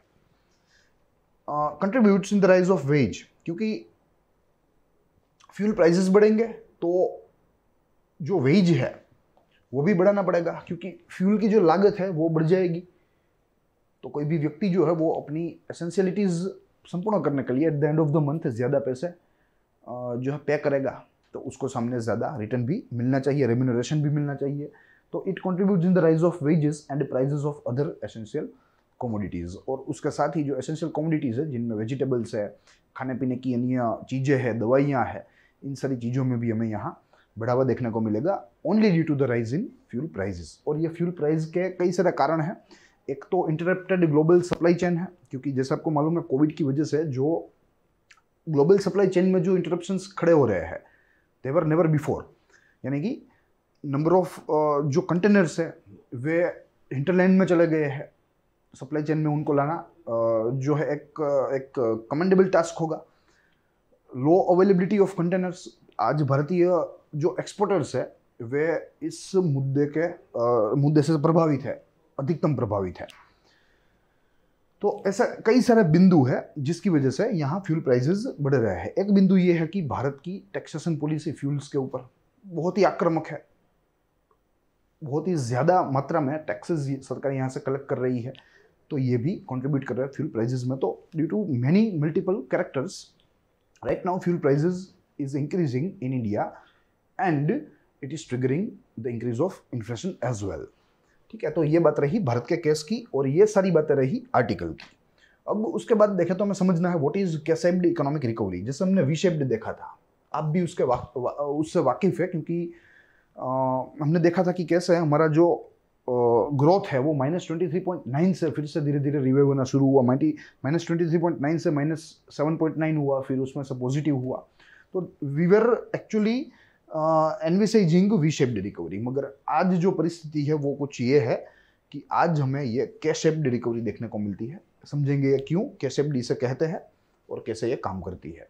A: contributes in the rise of wage क्योंकि फ्यूल प्राइसेस बढ़ेंगे तो जो वेज है वो भी बढ़ाना पड़ेगा क्योंकि फ्यूल की जो लागत है वो बढ़ जाएगी तो कोई भी व्यक्ति जो है वो अपनी एसेंशियलिटीज़ संपूर्ण करने के लिए at the end of the month ज़्यादा पैसे जो है पे करेगा तो उसको सामने ज़्यादा रिटर्न भी मिलना चाहिए रेम्यूनरेशन भी मिलना चाहिए तो it contribute in the rise of wages and prices of other essential commodities और उसके साथ ही जो एसेंशियल कॉमोडिटीज़ है जिनमें वेजिटेबल्स है खाने पीने की अन्य चीज़ें हैं दवाइयाँ हैं इन सारी चीज़ों में भी हमें यहाँ बढ़ावा देखने को मिलेगा only due to the rise in fuel prices और ये फ्यूल प्राइज के कई सारे कारण हैं एक तो इंटरप्टेड ग्लोबल सप्लाई चेन है क्योंकि जैसे आपको मालूम है कोविड की वजह से जो ग्लोबल सप्लाई चेन में जो इंटरप्शन खड़े हो रहे हैं देवर नेवर बिफोर यानी कि नंबर ऑफ जो कंटेनर्स है वे हिंटरलैंड में चले गए हैं सप्लाई चेन में उनको लाना जो है एक एक कमेंडेबल टास्क होगा लो अवेलेबिलिटी ऑफ कंटेनर्स आज भारतीय जो एक्सपोर्टर्स है वे इस मुद्दे के मुद्दे से प्रभावित है अधिकतम प्रभावित है तो ऐसा कई सारे बिंदु है जिसकी वजह से यहाँ फ्यूल प्राइसेस बढ़ रहे हैं एक बिंदु ये है कि भारत की टैक्सेशन पॉलिसी फ्यूल्स के ऊपर बहुत ही आक्रामक है बहुत ही ज़्यादा मात्रा में टैक्सेस सरकार यहाँ से कलेक्ट कर रही है तो ये भी कंट्रीब्यूट कर रहा है फ्यूल प्राइजेज में तो due to many multiple characters right now fuel prices is increasing in India and it is triggering the increase of inflation as well ठीक है तो ये बात रही भारत के केस की और ये सारी बातें रही आर्टिकल की अब उसके बाद देखें तो हमें समझना है what is shaped economic recovery जैसे हमने विशेप्ड देखा था आप भी उसके वा, वा, उससे वाकिफ़ है क्योंकि आ, हमने देखा था कि कैसे हमारा जो ग्रोथ है वो minus twenty three point nine से फिर से धीरे धीरे रिवाइव होना शुरू हुआ माइटी minus twenty three point nine से माइनस सेवन पॉइंट नाइन हुआ फिर उसमें से पॉजिटिव हुआ तो we were actually envisaging V shaped recovery मगर आज जो परिस्थिति है वो कुछ ये है कि आज हमें ये कैशेप्ड रिकवरी देखने को मिलती है समझेंगे ये क्यों कैशेप्ड इसे कहते हैं और कैसे ये काम करती है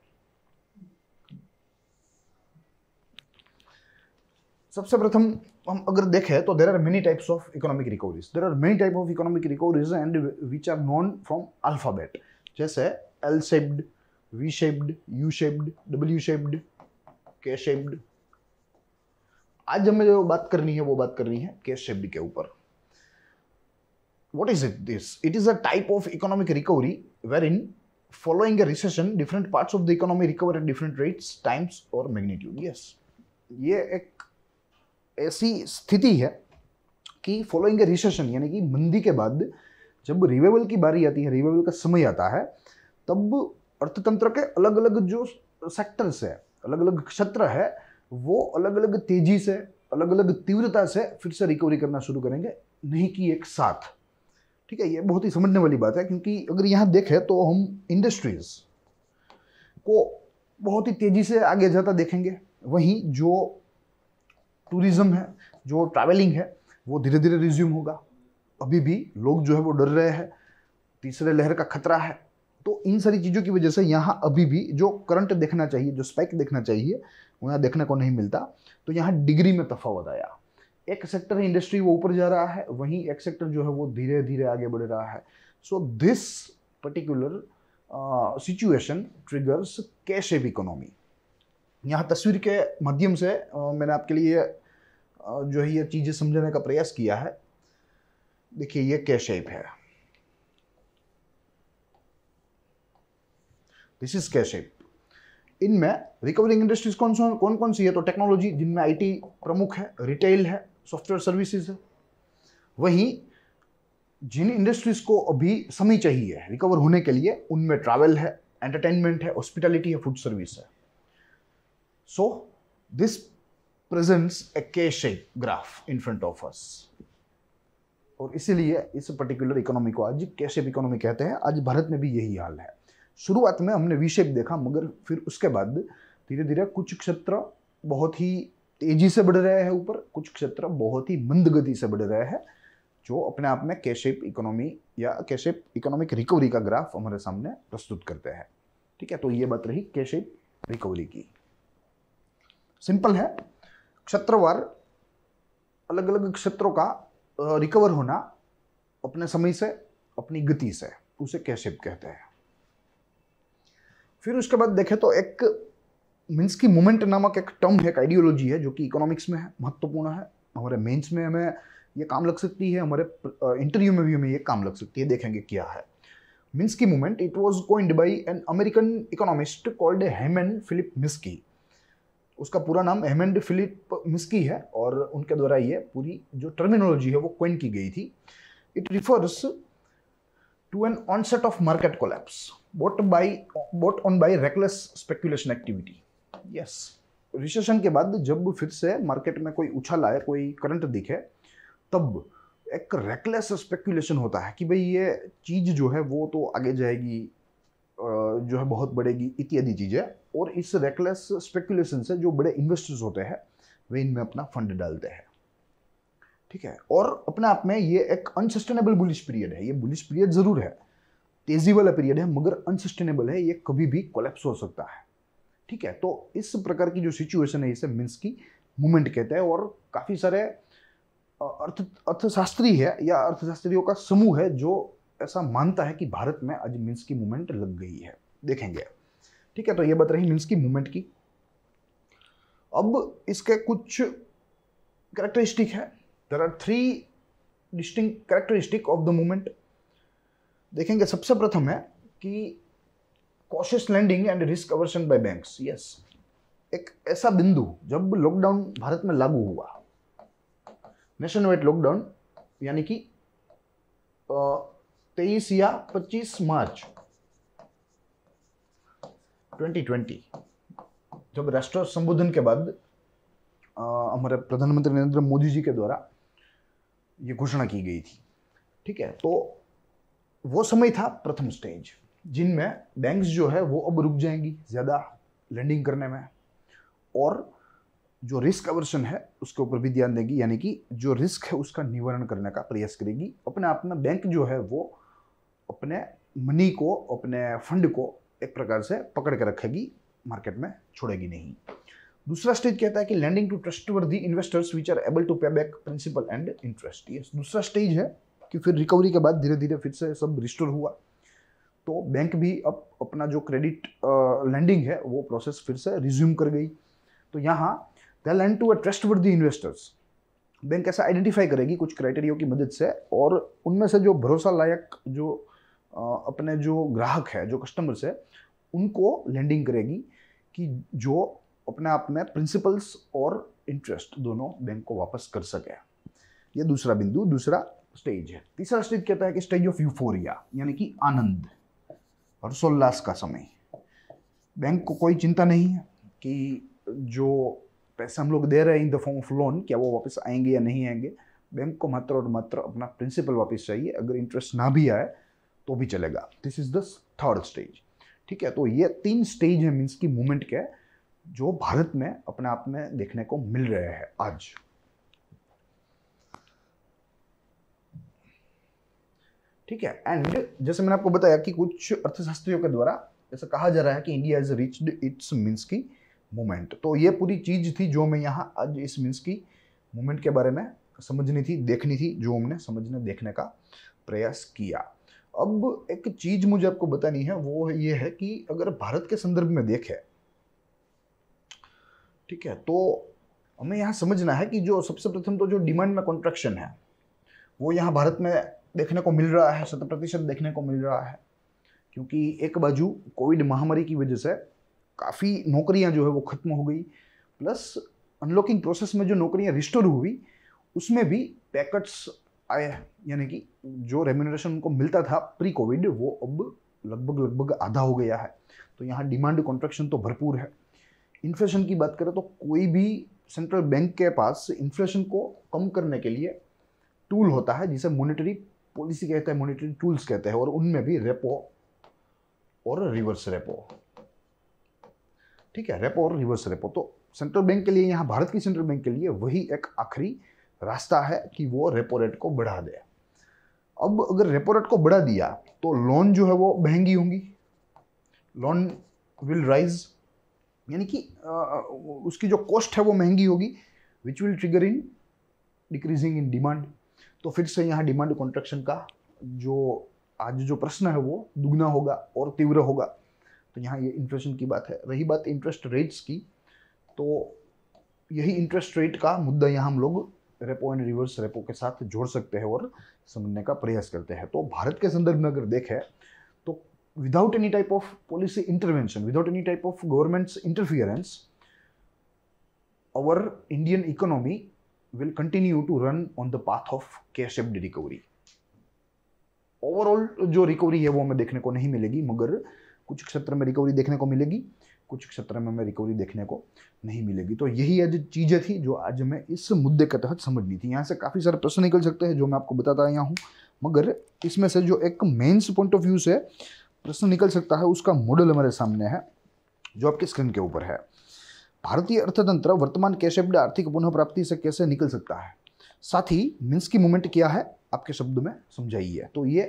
A: सबसे प्रथम हम अगर देखें तो there are many types of economic recoveries there are many type of economic recoveries and which are known from alphabet जैसे L shaped V shaped U shaped W shaped K shaped आज हमें जो बात करनी है वो बात करनी है के शेबी के ऊपर what is it this it is a type of economic recovery where in following recession different parts of the economy recover at different rates times और मैग्नीट्यूड ये एक ऐसी स्थिति है कि फॉलोइंग अ रिसेशन यानी कि मंदी के बाद जब रिवाइवल की बारी आती है रिवाइवल का समय आता है तब अर्थतंत्र के अलग अलग जो सेक्टर्स है अलग अलग क्षेत्र है वो अलग अलग तेजी से अलग अलग तीव्रता से फिर से रिकवरी करना शुरू करेंगे नहीं कि एक साथ ठीक है ये बहुत ही समझने वाली बात है क्योंकि अगर यहाँ देखें तो हम इंडस्ट्रीज़ को बहुत ही तेज़ी से आगे जाता देखेंगे वहीं जो टूरिज़्म है जो ट्रैवलिंग है वो धीरे धीरे रिज्यूम होगा अभी भी लोग जो है वो डर रहे हैं तीसरे लहर का खतरा है तो इन सारी चीज़ों की वजह से यहाँ अभी भी जो करंट देखना चाहिए जो स्पाइक देखना चाहिए वो यहाँ देखने को नहीं मिलता तो यहाँ डिग्री में तफावत आया एक सेक्टर इंडस्ट्री वो ऊपर जा रहा है वहीं एक सेक्टर जो है वो धीरे धीरे आगे बढ़ रहा है so this particular situation triggers K shape economy यहाँ तस्वीर के माध्यम से uh, मैंने आपके लिए uh, जो है ये चीज़ें समझने का प्रयास किया है देखिए ये कैश एप है दिस इज कैश एप इनमें रिकवरिंग इंडस्ट्रीज कौन कौन कौन सी है तो टेक्नोलॉजी जिनमें आईटी प्रमुख है रिटेल है सॉफ्टवेयर सर्विसेज है वहीं जिन इंडस्ट्रीज को अभी समय चाहिए रिकवर होने के लिए उनमें ट्रैवल है एंटरटेनमेंट है हॉस्पिटैलिटी है फूड सर्विस है so this presents a K shape graph in front of us और इसीलिए इस पर्टिकुलर इकोनॉमी को आज कैशेप इकोनॉमी कहते हैं आज भारत में भी यही हाल है शुरुआत में हमने विशेप देखा मगर फिर उसके बाद धीरे धीरे कुछ क्षेत्र बहुत ही तेजी से बढ़ रहे हैं ऊपर कुछ क्षेत्र बहुत ही मंद गति से बढ़ रहे हैं जो अपने आप में कैशेप इकोनॉमी या कैशेप इकोनॉमिक रिकवरी का ग्राफ हमारे सामने प्रस्तुत करते हैं ठीक है तो ये बात रही कैशेप रिकवरी की सिंपल है क्षेत्रवार अलग अलग क्षेत्रों का रिकवर होना अपने समय से अपनी गति से उसे कैशेप कहते हैं फिर उसके बाद देखें तो एक मीन्स की मूवमेंट नामक एक टर्म है एक आइडियोलॉजी है जो कि इकोनॉमिक्स में है महत्वपूर्ण है हमारे मेंस में हमें ये काम लग सकती है हमारे इंटरव्यू में भी हमें ये काम लग सकती है देखेंगे क्या है की movement it was coined by an American economist called Hammond Philip Minsky उसका पूरा नाम हेमेंड फिलिप मिस्की है और उनके द्वारा ये पूरी जो टर्मिनोलॉजी है वो क्वेन की गई थी it refers to an onset of market collapse bought by bought on by reckless speculation activity yes recession के बाद जब फिर से मार्केट में कोई उछाल आए कोई करंट दिखे तब एक रेकलेस स्पेकुलेशन होता है कि भाई ये चीज़ जो है वो तो आगे जाएगी जो है बहुत बढ़ेगी इत्यादि चीज़ें और इस रेकलेस स्पेकुलेशन से जो बड़े इन्वेस्टर्स होते हैं वे इनमें अपना फंड डालते हैं ठीक है और अपने आप में ये एक अनसस्टेनेबल बुलिश पीरियड है ये बुलिश पीरियड ज़रूर है तेज़ी वाला पीरियड है मगर अनसस्टेनेबल है ये कभी भी कोलेप्स हो सकता है ठीक है तो इस प्रकार की जो सिचुएशन है इसे मीन्स की मूवमेंट कहते हैं और काफ़ी सारे अर्थ अर्थशास्त्री है या अर्थशास्त्रियों का समूह है जो ऐसा मानता है कि भारत में आज मीन्स की मूवमेंट लग गई है देखेंगे ठीक है तो ये बात रही मीन्स की मूवमेंट की अब इसके कुछ करेक्टरिस्टिक है there are three distinct characteristic of the movement देखेंगे सबसे प्रथम है कि cautious lending and risk aversion by banks yes एक ऐसा बिंदु जब लॉकडाउन भारत में लागू हुआ नेशन वाइड लॉकडाउन यानी कि तेईस या पच्चीस मार्च 2020 जब राष्ट्र संबोधन के बाद हमारे प्रधानमंत्री नरेंद्र मोदी जी के द्वारा ये घोषणा की गई थी ठीक है तो वो समय था प्रथम स्टेज जिनमें बैंक्स जो है वो अब रुक जाएंगी ज़्यादा लेंडिंग करने में और जो रिस्क अवर्सन है उसके ऊपर भी ध्यान देगी यानी कि जो रिस्क है उसका निवारण करने का प्रयास करेगी अपने आप में बैंक जो है वो अपने मनी को अपने फंड को एक प्रकार से पकड़ के रखेगी मार्केट में छोड़ेगी नहीं दूसरा स्टेज कहता है कि lending to trustworthy investors which are able to pay back principal and interest ये दूसरा स्टेज है कि फिर रिकवरी के बाद धीरे धीरे फिर से सब रिस्टोर हुआ तो बैंक भी अब अपना जो क्रेडिट लैंडिंग है वो प्रोसेस फिर से रिज्यूम कर गई तो यहाँ the lend to a trustworthy investors bank ऐसा आइडेंटिफाई करेगी कुछ क्राइटेरियो की मदद से और उनमें से जो भरोसा लायक जो अपने जो ग्राहक है जो कस्टमर्स है उनको लैंडिंग करेगी कि जो अपने आप में प्रिंसिपल्स और इंटरेस्ट दोनों बैंक को वापस कर सके ये दूसरा बिंदु दूसरा स्टेज है तीसरा स्टेज कहता है कि स्टेज ऑफ यूफोरिया यानी कि आनंद हर्षोल्लास का समय बैंक को कोई चिंता नहीं है कि जो पैसे हम लोग दे रहे हैं in the form of loan क्या वो वापस आएंगे या नहीं आएंगे बैंक को मात्र और मात्र अपना प्रिंसिपल वापस चाहिए अगर इंटरेस्ट ना भी आए तो भी चलेगा this is the third stage ठीक है तो ये तीन स्टेज है मीन्स की मूवमेंट के जो भारत में अपने आप में देखने को मिल रहे हैं आज ठीक है एंड जैसे मैंने आपको बताया कि कुछ अर्थशास्त्रियों के द्वारा जैसे कहा जा रहा है कि India is reached its means की मूवमेंट तो ये पूरी चीज थी जो मैं यहाँ आज इस मीन्स की मूवमेंट के बारे में समझनी थी देखनी थी जो हमने समझने देखने का प्रयास किया अब एक चीज मुझे आपको बतानी है वो ये है कि अगर भारत के संदर्भ में देखें ठीक है तो हमें यहाँ समझना है कि जो सबसे प्रथम तो जो डिमांड में कॉन्ट्रेक्शन है वो यहाँ भारत में देखने को मिल रहा है शत प्रतिशत देखने को मिल रहा है क्योंकि एक बाजू कोविड महामारी की वजह से काफ़ी नौकरियाँ जो है वो ख़त्म हो गई प्लस अनलॉकिंग प्रोसेस में जो नौकरियाँ रिस्टोर हुई उसमें भी पैकेट्स आए यानी कि जो रेम्यूनरेशन उनको मिलता था प्री कोविड वो अब लगभग लगभग आधा हो गया है तो यहाँ डिमांड कॉन्ट्रेक्शन तो भरपूर है इन्फ्लेशन की बात करें तो कोई भी सेंट्रल बैंक के पास इन्फ्लेशन को कम करने के लिए टूल होता है जिसे मोनिटरी पॉलिसी कहते हैं मोनिटरी टूल्स कहते हैं और उनमें भी रेपो और रिवर्स रेपो ठीक है रेपो और रिवर्स रेपो तो सेंट्रल बैंक के लिए यहाँ भारत की सेंट्रल बैंक के लिए वही एक आखिरी रास्ता है कि वो रेपो रेट को बढ़ा दे अब अगर रेपो रेट को बढ़ा दिया तो लोन जो है वो महंगी होंगी लोन विल राइज यानी कि उसकी जो कॉस्ट है वो महंगी होगी which will trigger in decreasing in demand तो फिर से यहाँ डिमांड कॉन्ट्रेक्शन का जो आज जो प्रश्न है वो दुगना होगा और तीव्र होगा तो यहाँ ये इन्फ्लेशन की बात है रही बात इंटरेस्ट रेट्स की तो यही इंटरेस्ट रेट का मुद्दा यहाँ हम लोग रेपो एंड रिवर्स रेपो के साथ जोड़ सकते हैं और समझने का प्रयास करते हैं तो भारत के संदर्भ में अगर देखें without any type of policy intervention, without any type of government's interference, our Indian economy will continue to run on the path of K-shaped recovery. Overall जो रिकवरी है वो हमें देखने को नहीं मिलेगी मगर कुछ क्षेत्र में रिकवरी देखने को मिलेगी कुछ क्षेत्र में हमें रिकवरी देखने को नहीं मिलेगी तो यही आज चीज़ें थी जो आज हमें इस मुद्दे के तहत समझनी थी यहाँ से काफ़ी सारे प्रश्न निकल सकते हैं जो मैं आपको बताता आया हूँ मगर इसमें से जो एक मेन्स पॉइंट ऑफ व्यू से प्रश्न निकल सकता है उसका मॉडल हमारे सामने है जो आपके स्क्रीन के ऊपर है भारतीय अर्थतंत्र वर्तमान कैशेब्ड आर्थिक पुनः प्राप्ति से कैसे निकल सकता है साथ ही मिन्स की मूवमेंट क्या है आपके शब्द में समझाइए तो ये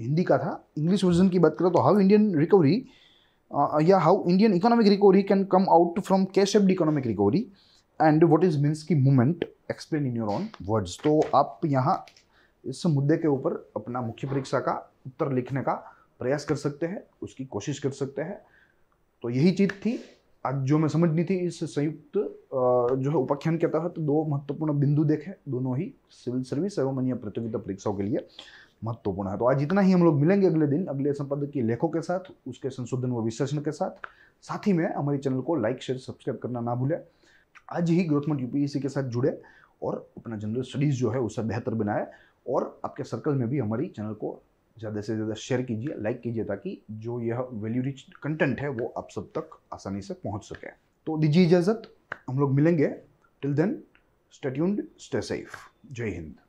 A: हिंदी का था इंग्लिश वर्जन की बात करें तो हाउ इंडियन रिकवरी या how Indian economic recovery can come out from K shape economic recovery and what is means की movement explain in your own words तो आप यहाँ इस मुद्दे के ऊपर अपना मुख्य परीक्षा का उत्तर लिखने का प्रयास कर सकते हैं उसकी कोशिश कर सकते हैं तो यही चीज़ थी आज जो मैं समझनी थी इस संयुक्त जो है उपाख्यान के तहत तो दो महत्वपूर्ण बिंदु देखे दोनों ही सिविल सर्विस एवं अन्य प्रतियोगिता परीक्षाओं के लिए महत्वपूर्ण है तो आज इतना ही हम लोग मिलेंगे अगले दिन अगले संपादक के लेखों के साथ उसके संशोधन व विश्लेषण के साथ साथ ही में हमारे चैनल को लाइक शेयर सब्सक्राइब करना ना भूलें आज ही मोड यूपीएससी के साथ जुड़े और अपना जनरल स्टडीज़ जो है उसे बेहतर बनाए और आपके सर्कल में भी हमारी चैनल को ज़्यादा से ज़्यादा शेयर कीजिए लाइक कीजिए ताकि जो यह वैल्यू रिच कंटेंट है वो आप सब तक आसानी से पहुँच सके तो दीजिए इजाज़त हम लोग मिलेंगे till then stay tuned stay safe जय हिंद